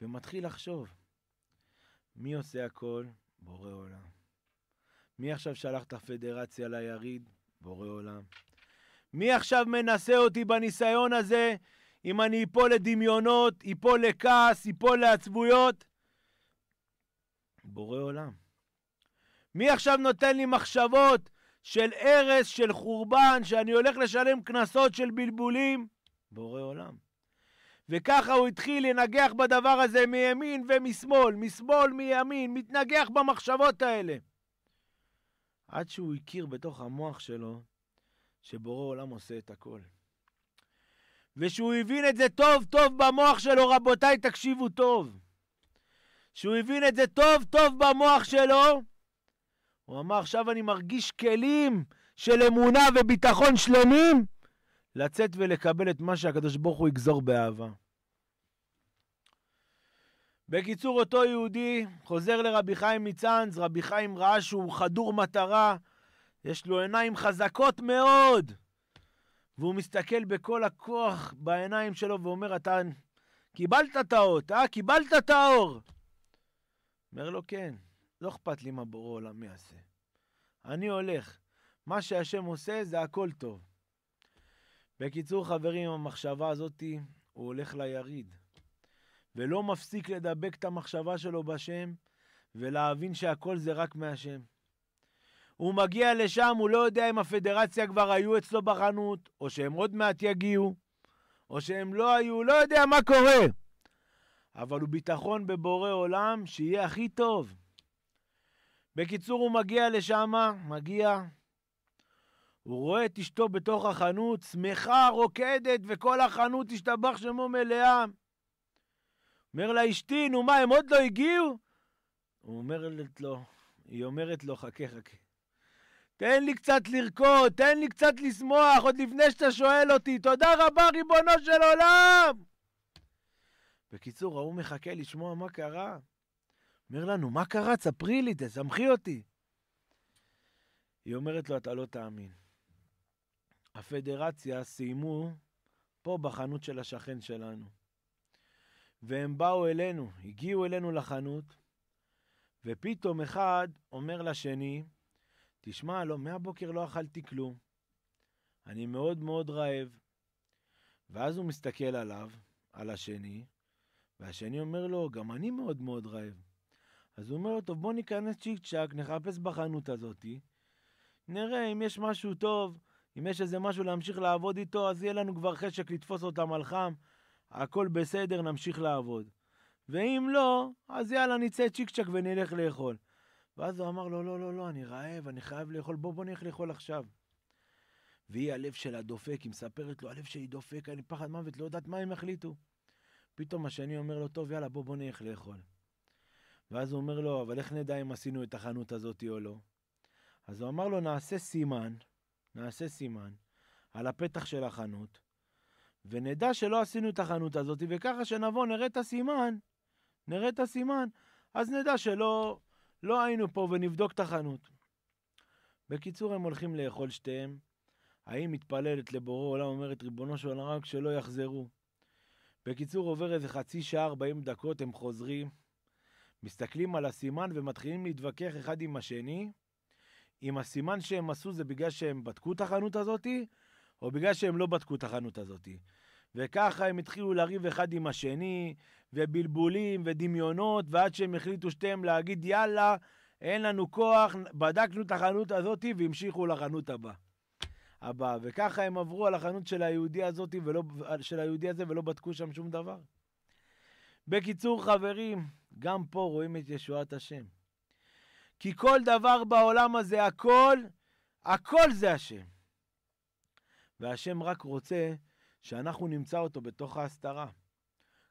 ומתחיל לחשוב, מי עושה הכל? בורא עולם. מי עכשיו שלח את הפדרציה ליריד? בורא עולם. מי עכשיו מנסה אותי בניסיון הזה, אם אני אפול לדמיונות, אפול לכעס, אפול לעצבויות? בורא עולם. מי עכשיו נותן לי מחשבות של הרס, של חורבן, שאני הולך לשלם קנסות של בלבולים? בורא עולם. וככה הוא התחיל לנגח בדבר הזה מימין ומשמאל, משמאל מימין, מתנגח במחשבות האלה. עד שהוא הכיר בתוך המוח שלו שבורא עולם עושה את הכל. ושהוא הבין את זה טוב טוב במוח שלו, רבותיי, תקשיבו טוב. שהוא הבין את זה טוב טוב במוח שלו, הוא אמר, עכשיו אני מרגיש כלים של אמונה וביטחון שלמים לצאת ולקבל את מה שהקדוש ברוך הוא יגזור באהבה. בקיצור, אותו יהודי חוזר לרבי חיים מצאנז, רבי חיים ראה שהוא חדור מטרה, יש לו עיניים חזקות מאוד, והוא מסתכל בכל הכוח בעיניים שלו ואומר, אתה קיבלת את האות, אה? קיבלת את האור! אומר לו, כן, לא אכפת לי מה בורא עולם יעשה. אני הולך. מה שהשם עושה זה הכל טוב. בקיצור, חברים, המחשבה הזאתי, הוא הולך ליריד. ולא מפסיק לדבק את המחשבה שלו בשם, ולהבין שהכל זה רק מהשם. הוא מגיע לשם, הוא לא יודע אם הפדרציה כבר היו אצלו בחנות, או שהם עוד מעט יגיעו, או שהם לא היו, לא יודע מה קורה. אבל הוא ביטחון בבורא עולם שיהיה הכי טוב. בקיצור, הוא מגיע לשם, מגיע, הוא רואה את אשתו בתוך החנות, שמחה, רוקדת, וכל החנות, השתבח שמו מלאה. אומר לה, אשתי, נו מה, הם עוד לא הגיעו? הוא אומרת לו, היא אומרת לו, חכה, חכה. תן לי קצת לרקוד, תן לי קצת לשמוח, עוד לפני שאתה שואל אותי. תודה רבה, ריבונו של עולם! בקיצור, ההוא מחכה לשמוע מה קרה. אומר לנו, מה קרה? ספרי לי, תסמכי אותי. היא אומרת לו, אתה לא תאמין. הפדרציה סיימו פה בחנות של השכן שלנו. והם באו אלינו, הגיעו אלינו לחנות, ופתאום אחד אומר לשני, תשמע, לא, מהבוקר לא אכלתי כלום, אני מאוד מאוד רעב. ואז הוא מסתכל עליו, על השני, והשני אומר לו, גם אני מאוד מאוד רעב. אז הוא אומר לו, טוב, בוא ניכנס צ'יק צ'אק, נחפש בחנות הזאתי, נראה אם יש משהו טוב, אם יש איזה משהו להמשיך לעבוד איתו, אז יהיה לנו כבר חשק לתפוס אותם על חם, הכל בסדר, נמשיך לעבוד. ואם לא, אז יאללה, נצא צ'יק צ'אק ונלך לאכול. ואז הוא אמר לו, לא, לא, לא, אני רעב, אני חייב לאכול, בוא, בוא נלך לאכול עכשיו. והיא, הלב שלה דופק, היא מספרת לו, הלב שלי דופק, אני פחד מוות, לא יודעת מה הם יחליטו. פתאום השני אומר לו, טוב, יאללה, בוא, בוא נלך לאכול. ואז הוא אומר לו, אבל איך נדע אם עשינו את החנות הזאת או לא? אז הוא אמר לו, נעשה סימן, נעשה סימן, על הפתח של החנות, ונדע שלא עשינו את החנות הזאת, וככה שנבוא, נראה את הסימן, נראה את הסימן, אז נדע שלא לא היינו פה ונבדוק את החנות. בקיצור, הם הולכים לאכול שתיהם. האם מתפללת לבורא עולם, אומרת, ריבונו של עולם, רק שלא יחזרו. בקיצור, עובר איזה חצי שעה, 40 דקות, הם חוזרים, מסתכלים על הסימן ומתחילים להתווכח אחד עם השני. אם הסימן שהם עשו זה בגלל שהם בדקו את החנות הזאתי, או בגלל שהם לא בדקו את החנות הזאת. וככה הם התחילו לריב אחד עם השני, ובלבולים ודמיונות, ועד שהם החליטו שתיהם להגיד, יאללה, אין לנו כוח, בדקנו את החנות הזאת והמשיכו לחנות הבאה. הבא. וככה הם עברו על החנות של היהודי, הזאת ולא, של היהודי הזה ולא בדקו שם שום דבר. בקיצור, חברים, גם פה רואים את ישועת השם. כי כל דבר בעולם הזה, הכל, הכל זה השם. והשם רק רוצה שאנחנו נמצא אותו בתוך ההסתרה.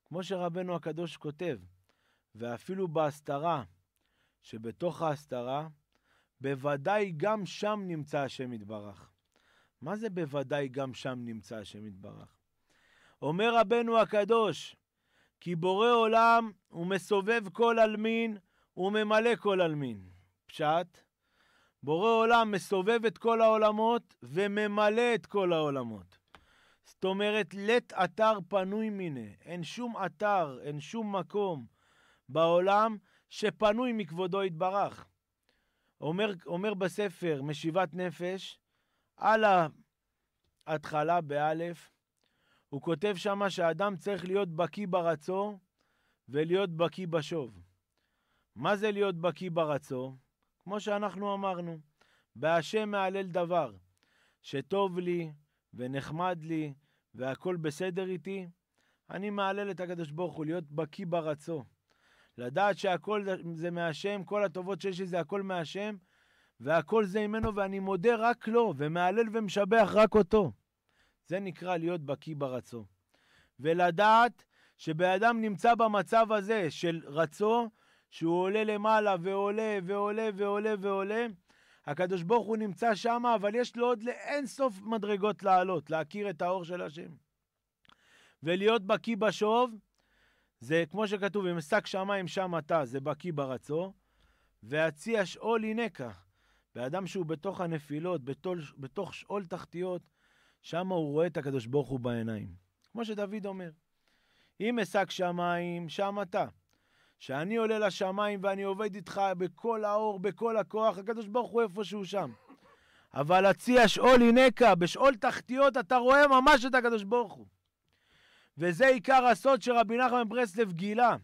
כמו שרבנו הקדוש כותב, ואפילו בהסתרה, שבתוך ההסתרה, בוודאי גם שם נמצא השם יתברך. מה זה בוודאי גם שם נמצא השם יתברך? אומר רבנו הקדוש, כי בורא עולם הוא מסובב כל עלמין וממלא כל עלמין. פשט, בורא עולם מסובב את כל העולמות וממלא את כל העולמות. זאת אומרת, לית אתר פנוי מיניה. אין שום אתר, אין שום מקום בעולם שפנוי מכבודו יתברך. אומר, אומר בספר משיבת נפש, על ההתחלה באלף, הוא כותב שמה שאדם צריך להיות בקיא ברצו ולהיות בקיא בשוב. מה זה להיות בקיא ברצו? כמו שאנחנו אמרנו, בהשם מהלל דבר, שטוב לי ונחמד לי והכול בסדר איתי, אני מהלל את הקדוש ברוך הוא, להיות בקיא ברצו. לדעת שהכל זה מהשם, כל הטובות שיש לי זה הכל מהשם, והכל זה ממנו, ואני מודה רק לו, ומהלל ומשבח רק אותו. זה נקרא להיות בקיא ברצו. ולדעת שבאדם נמצא במצב הזה של רצו, שהוא עולה למעלה ועולה ועולה ועולה ועולה. הקדוש ברוך הוא נמצא שם, אבל יש לו עוד לאין סוף מדרגות לעלות, להכיר את האור של השם. ולהיות בקיא בשוב, זה כמו שכתוב, אם שק שמיים שם אתה, זה בקיא ברצו, והציע שאול הינקה. ואדם שהוא בתוך הנפילות, בתול, בתוך שאול תחתיות, שם הוא רואה את הקדוש ברוך הוא בעיניים. כמו שדוד אומר, אם אשק שמיים, שם אתה. שאני עולה לשמיים ואני עובד איתך בכל האור, בכל הכוח, הקדוש ברוך הוא איפשהו שם. אבל הציע שאול הינקה, בשאול תחתיות אתה רואה ממש את הקדוש ברוך הוא. וזה עיקר הסוד שרבי נחמן ברסלב גילה,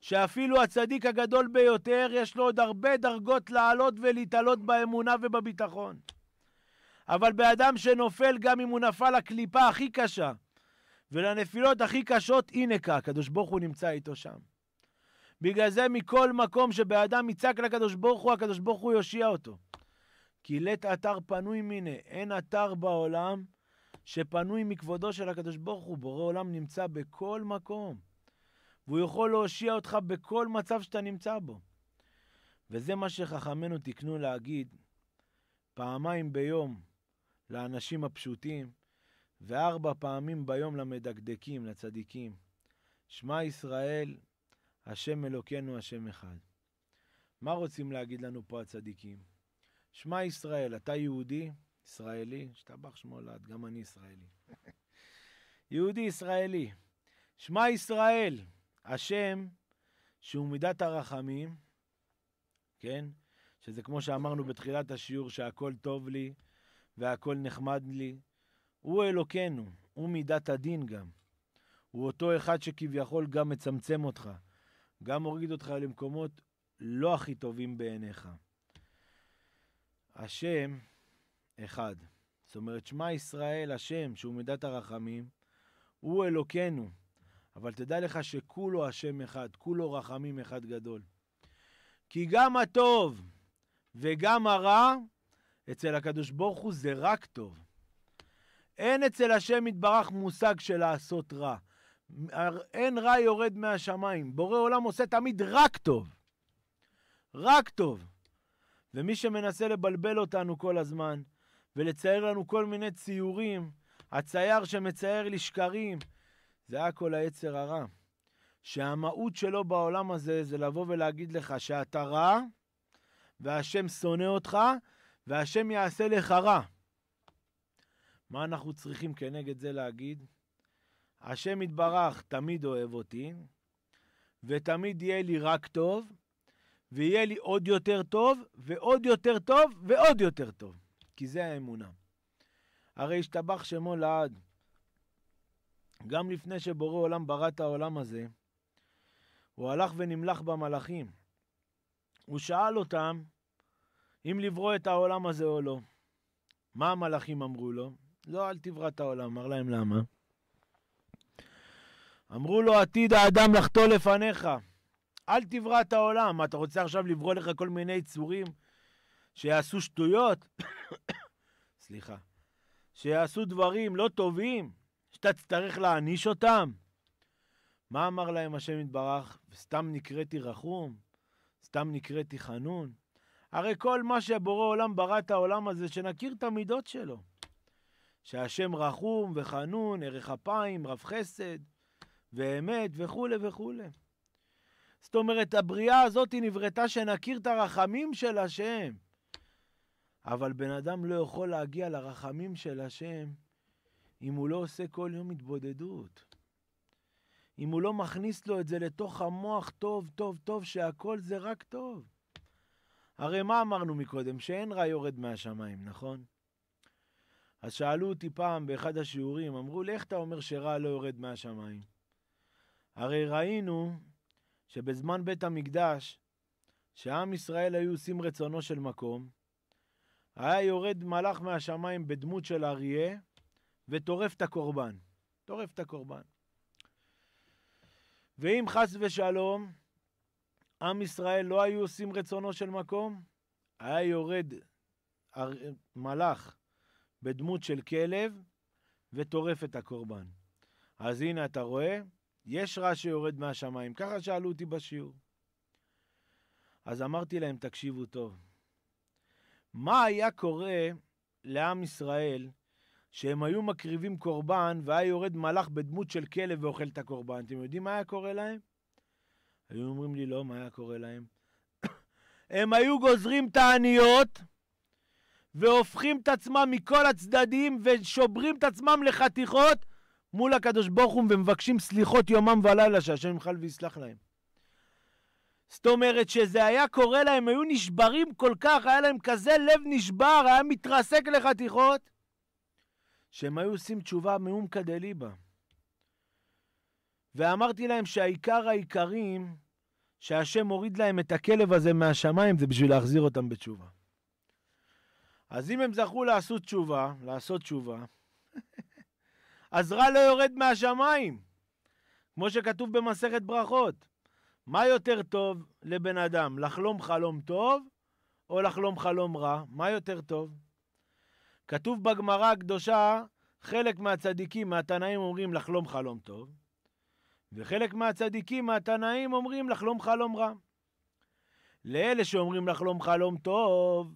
שאפילו הצדיק הגדול ביותר, יש לו עוד הרבה דרגות לעלות ולהתעלות באמונה ובביטחון. אבל באדם שנופל, גם אם הוא נפל לקליפה הכי קשה ולנפילות הכי קשות, הנה כה, הקדוש ברוך הוא נמצא איתו שם. בגלל זה מכל מקום שבאדם יצעק לקדוש ברוך הוא, הקדוש ברוך הוא יושיע אותו. כי לית אתר פנוי מיניה, אין אתר בעולם שפנוי מכבודו של הקדוש ברוך הוא. בורא עולם נמצא בכל מקום, והוא יכול להושיע אותך בכל מצב שאתה נמצא בו. וזה מה שחכמינו תיקנו להגיד פעמיים ביום לאנשים הפשוטים, וארבע פעמים ביום למדקדקים, לצדיקים. שמע ישראל, השם אלוקינו השם אחד. מה רוצים להגיד לנו פה הצדיקים? שמע ישראל, אתה יהודי, ישראלי, השתבח שמו לעד, גם אני ישראלי. יהודי ישראלי. שמע ישראל, השם שהוא מידת הרחמים, כן? שזה כמו שאמרנו בתחילת השיעור, שהכל טוב לי והכל נחמד לי. הוא אלוקינו, הוא מידת הדין גם. הוא אותו אחד שכביכול גם מצמצם אותך. גם מוריד אותך למקומות לא הכי טובים בעיניך. השם אחד. זאת אומרת, שמע ישראל, השם, שהוא מידת הרחמים, הוא אלוקינו. אבל תדע לך שכולו השם אחד, כולו רחמים אחד גדול. כי גם הטוב וגם הרע, אצל הקדוש ברוך הוא זה רק טוב. אין אצל השם יתברך מושג של לעשות רע. אין רע יורד מהשמיים. בורא עולם עושה תמיד רק טוב. רק טוב. ומי שמנסה לבלבל אותנו כל הזמן, ולצייר לנו כל מיני ציורים, הצייר שמצייר לי שקרים, זה הכל היצר הרע. שהמהות שלו בעולם הזה זה לבוא ולהגיד לך שאתה רע, והשם שונא אותך, והשם יעשה לך רע. מה אנחנו צריכים כנגד זה להגיד? השם יתברך תמיד אוהב אותי, ותמיד יהיה לי רק טוב, ויהיה לי עוד יותר טוב, ועוד יותר טוב, ועוד יותר טוב, כי זה האמונה. הרי השתבח שמו לעד. גם לפני שבורא עולם ברא את העולם הזה, הוא הלך ונמלח במלאכים. הוא שאל אותם אם לברוא את העולם הזה או לא. מה המלאכים אמרו לו? לא, אל תברא את העולם. אמר להם למה? אמרו לו, עתיד האדם לחטוא לפניך. אל תברא את העולם. מה, אתה רוצה עכשיו לברוא לך כל מיני צורים שיעשו שטויות? סליחה. שיעשו דברים לא טובים, שאתה תצטרך להעניש אותם? מה אמר להם השם יתברך? סתם נקראתי רחום? סתם נקראתי חנון? הרי כל מה שבורא עולם ברא את העולם הזה, שנכיר את המידות שלו. שהשם רחום וחנון, ערך אפיים, רב חסד, ואמת וכולי וכולי. זאת אומרת, הבריאה הזאת היא נבראתה שנכיר את הרחמים של השם. אבל בן אדם לא יכול להגיע לרחמים של השם אם הוא לא עושה כל יום התבודדות. אם הוא לא מכניס לו את זה לתוך המוח טוב, טוב, טוב, שהכל זה רק טוב. הרי מה אמרנו מקודם? שאין רע יורד מהשמיים, נכון? אז שאלו אותי פעם באחד השיעורים, אמרו לי, איך אתה אומר שרע לא יורד מהשמיים? הרי ראינו שבזמן בית המקדש, שעם ישראל היו עושים רצונו של מקום, היה יורד מלאך מהשמיים בדמות של אריה וטורף את הקורבן. טורף את הקורבן. ואם חס ושלום, עם ישראל לא היו עושים רצונו של מקום, היה יורד מלאך בדמות של כלב וטורף את הקורבן. אז הנה אתה רואה יש רע שיורד מהשמיים. ככה שאלו אותי בשיעור. אז אמרתי להם, תקשיבו טוב, מה היה קורה לעם ישראל שהם היו מקריבים קורבן והיה יורד מלאך בדמות של כלב ואוכל את הקורבן? אתם יודעים מה היה קורה להם? היו אומרים לי, לא, מה היה קורה להם? הם היו גוזרים תעניות והופכים את עצמם מכל הצדדים ושוברים את עצמם לחתיכות מול הקדוש ברוך הוא ומבקשים סליחות יומם ולילה, שהשם ימחל ויסלח להם. זאת אומרת, שזה היה קורה להם, היו נשברים כל כך, היה להם כזה לב נשבר, היה מתרסק לחתיכות, שהם היו עושים תשובה מאום כדליבה. ואמרתי להם שהעיקר העיקרים, שהשם הוריד להם את הכלב הזה מהשמיים, זה בשביל להחזיר אותם בתשובה. אז אם הם זכו לעשות תשובה, לעשות תשובה, אז רע לא יורד מהשמיים. כמו שכתוב במסכת ברכות. מה יותר טוב לבן אדם, לחלום חלום טוב או לחלום חלום רע? מה יותר טוב? כתוב בגמרא הקדושה, חלק מהצדיקים, מהתנאים אומרים לחלום חלום טוב, וחלק מהצדיקים, מהתנאים אומרים לחלום חלום רע. לאלה שאומרים לחלום חלום טוב,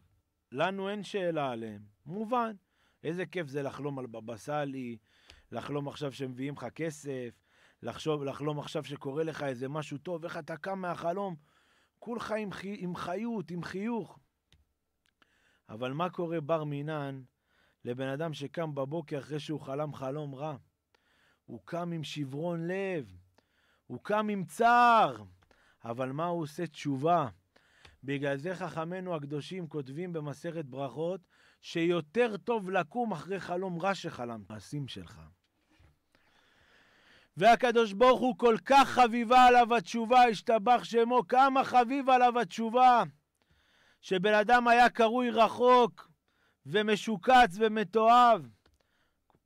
לנו אין שאלה עליהם. מובן. איזה כיף זה לחלום על בבא סאלי, לחלום עכשיו שמביאים לך כסף, לחשוב, לחלום עכשיו שקורה לך איזה משהו טוב, איך אתה קם מהחלום, כולך עם, חי, עם חיות, עם חיוך. אבל מה קורה בר מינן לבן אדם שקם בבוקר אחרי שהוא חלם חלום רע? הוא קם עם שברון לב, הוא קם עם צער, אבל מה הוא עושה? תשובה. בגלל זה חכמינו הקדושים כותבים במסכת ברכות שיותר טוב לקום אחרי חלום רע שחלמת, מעשים שלך. והקדוש ברוך הוא כל כך חביבה עליו התשובה, השתבח שמו, כמה חביב עליו התשובה, שבן אדם היה קרוי רחוק ומשוקץ ומתועב.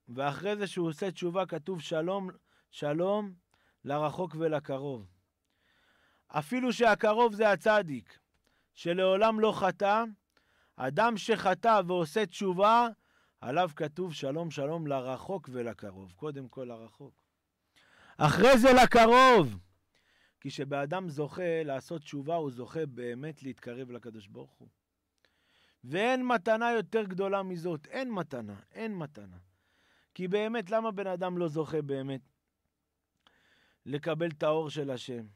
ואחרי זה שהוא עושה תשובה כתוב שלום, שלום לרחוק ולקרוב. אפילו שהקרוב זה הצדיק, שלעולם לא חטא, אדם שחטא ועושה תשובה, עליו כתוב שלום שלום לרחוק ולקרוב, קודם כל לרחוק. אחרי זה לקרוב. כי כשבאדם זוכה לעשות תשובה, הוא זוכה באמת להתקרב לקדוש ברוך הוא. ואין מתנה יותר גדולה מזאת. אין מתנה, אין מתנה. כי באמת, למה בן אדם לא זוכה באמת לקבל את האור של השם?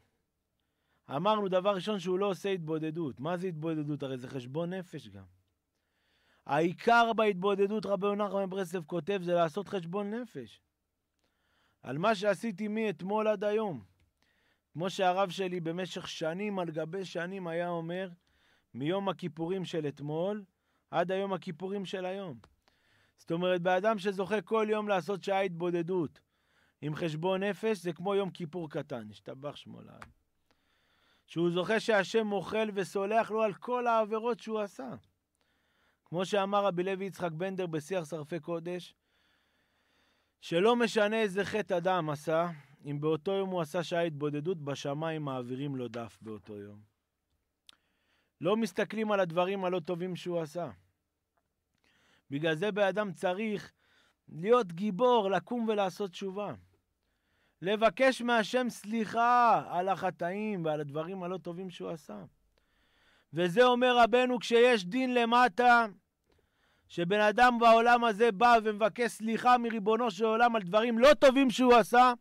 אמרנו, דבר ראשון, שהוא לא עושה התבודדות. מה זה התבודדות? הרי זה חשבון נפש גם. העיקר בהתבודדות, רבי יונחם ברסלב כותב, זה לעשות חשבון נפש. על מה שעשיתי מאתמול עד היום. כמו שהרב שלי במשך שנים על גבי שנים היה אומר, מיום הכיפורים של אתמול עד היום הכיפורים של היום. זאת אומרת, באדם שזוכה כל יום לעשות שעה התבודדות עם חשבון נפש, זה כמו יום כיפור קטן, השתבח שמו לעד. שהוא זוכה שהשם אוכל וסולח לו על כל העבירות שהוא עשה. כמו שאמר רבי לוי יצחק בנדר בשיח שרפי קודש, שלא משנה איזה חטא אדם עשה, אם באותו יום הוא עשה שעה התבודדות, בשמיים מעבירים לו דף באותו יום. לא מסתכלים על הדברים הלא טובים שהוא עשה. בגלל זה באדם צריך להיות גיבור, לקום ולעשות תשובה. לבקש מהשם סליחה על החטאים ועל הדברים הלא טובים שהוא עשה. וזה אומר רבנו, כשיש דין למטה, שבן אדם בעולם הזה בא ומבקש סליחה מריבונו של עולם על דברים לא טובים שהוא עשה,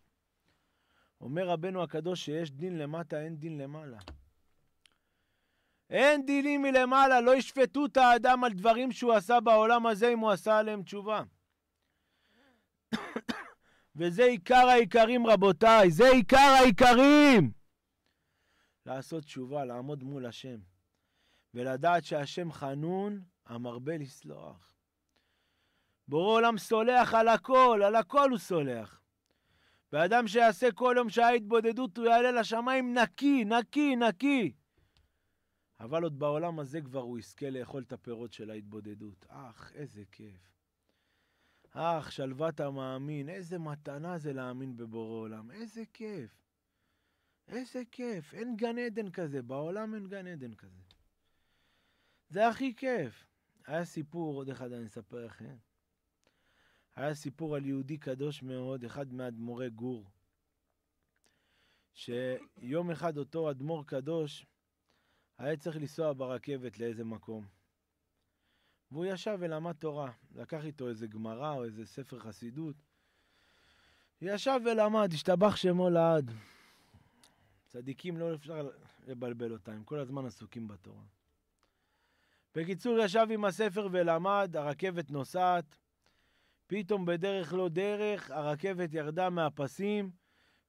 אומר רבנו הקדוש שיש דין למטה, אין דין למעלה. אין דינים מלמעלה, לא ישפטו את האדם על דברים שהוא עשה בעולם הזה אם הוא עשה עליהם תשובה. וזה עיקר העיקרים רבותיי, זה עיקר העיקרים! לעשות תשובה, לעמוד מול השם, ולדעת שהשם חנון, המרבה לסלוח. בורא עולם סולח על הכל, על הכל הוא סולח. ואדם שיעשה כל יום שעה התבודדות, הוא יעלה לשמיים נקי, נקי, נקי. אבל עוד בעולם הזה כבר הוא יזכה לאכול את הפירות של ההתבודדות. אך, איזה כיף. אך, שלוות המאמין, איזה מתנה זה להאמין בבורא עולם. איזה כיף. איזה כיף. אין גן עדן כזה, בעולם אין גן עדן כזה. זה הכי כיף. היה סיפור, עוד אחד אני אספר לכם. היה סיפור על יהודי קדוש מאוד, אחד מאדמו"רי גור, שיום אחד אותו אדמו"ר קדוש היה צריך לנסוע ברכבת לאיזה מקום. והוא ישב ולמד תורה, לקח איתו איזה גמרא או איזה ספר חסידות. ישב ולמד, השתבח שמו לעד. צדיקים לא אפשר לבלבל אותם, כל הזמן עסוקים בתורה. בקיצור, ישב עם הספר ולמד, הרכבת נוסעת. פתאום בדרך לא דרך, הרכבת ירדה מהפסים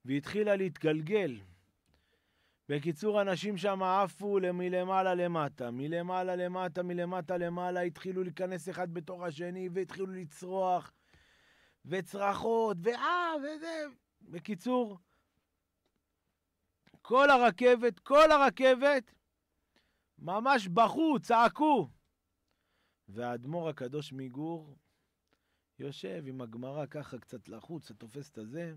והתחילה להתגלגל. בקיצור, אנשים שם עפו מלמעלה למטה, מלמעלה למטה, מלמטה למעלה, התחילו להיכנס אחד בתוך השני והתחילו לצרוח, וצרחות, ואה, וזה... בקיצור, כל הרכבת, כל הרכבת ממש בכו, צעקו. והאדמו"ר הקדוש מגור יושב עם הגמרא ככה קצת לחוץ, תופס את הזה,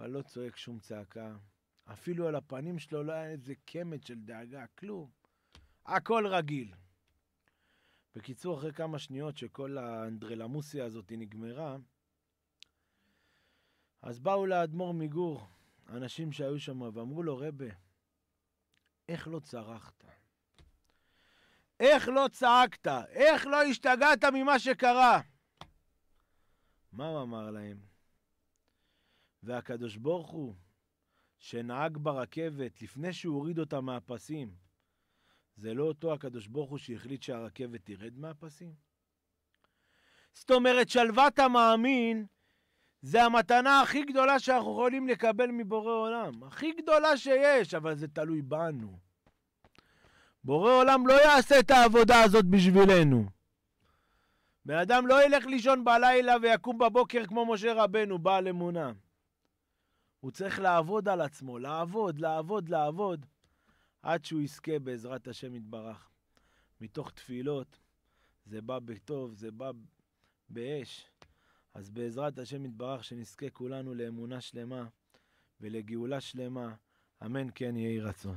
אבל לא צועק שום צעקה. אפילו על הפנים שלו לא היה איזה קמט של דאגה, כלום. הכל רגיל. בקיצור, אחרי כמה שניות שכל האנדרלמוסיה הזאת נגמרה, אז באו לאדמו"ר מגור אנשים שהיו שם ואמרו לו, רבה, איך לא צרחת? איך לא צעקת? איך לא השתגעת ממה שקרה? מה הוא אמר להם? והקדוש ברוך הוא, שנהג ברכבת לפני שהוא הוריד אותה מהפסים, זה לא אותו הקדוש ברוך הוא שהחליט שהרכבת תרד מהפסים? זאת אומרת, שלוות המאמין זה המתנה הכי גדולה שאנחנו יכולים לקבל מבורא עולם. הכי גדולה שיש, אבל זה תלוי בנו. בורא עולם לא יעשה את העבודה הזאת בשבילנו. בן אדם לא ילך לישון בלילה ויקום בבוקר כמו משה רבנו, בעל אמונה. הוא צריך לעבוד על עצמו, לעבוד, לעבוד, לעבוד, עד שהוא יזכה בעזרת השם יתברך. מתוך תפילות, זה בא בטוב, זה בא באש. אז בעזרת השם יתברך, שנזכה כולנו לאמונה שלמה ולגאולה שלמה. אמן כן יהי רצון.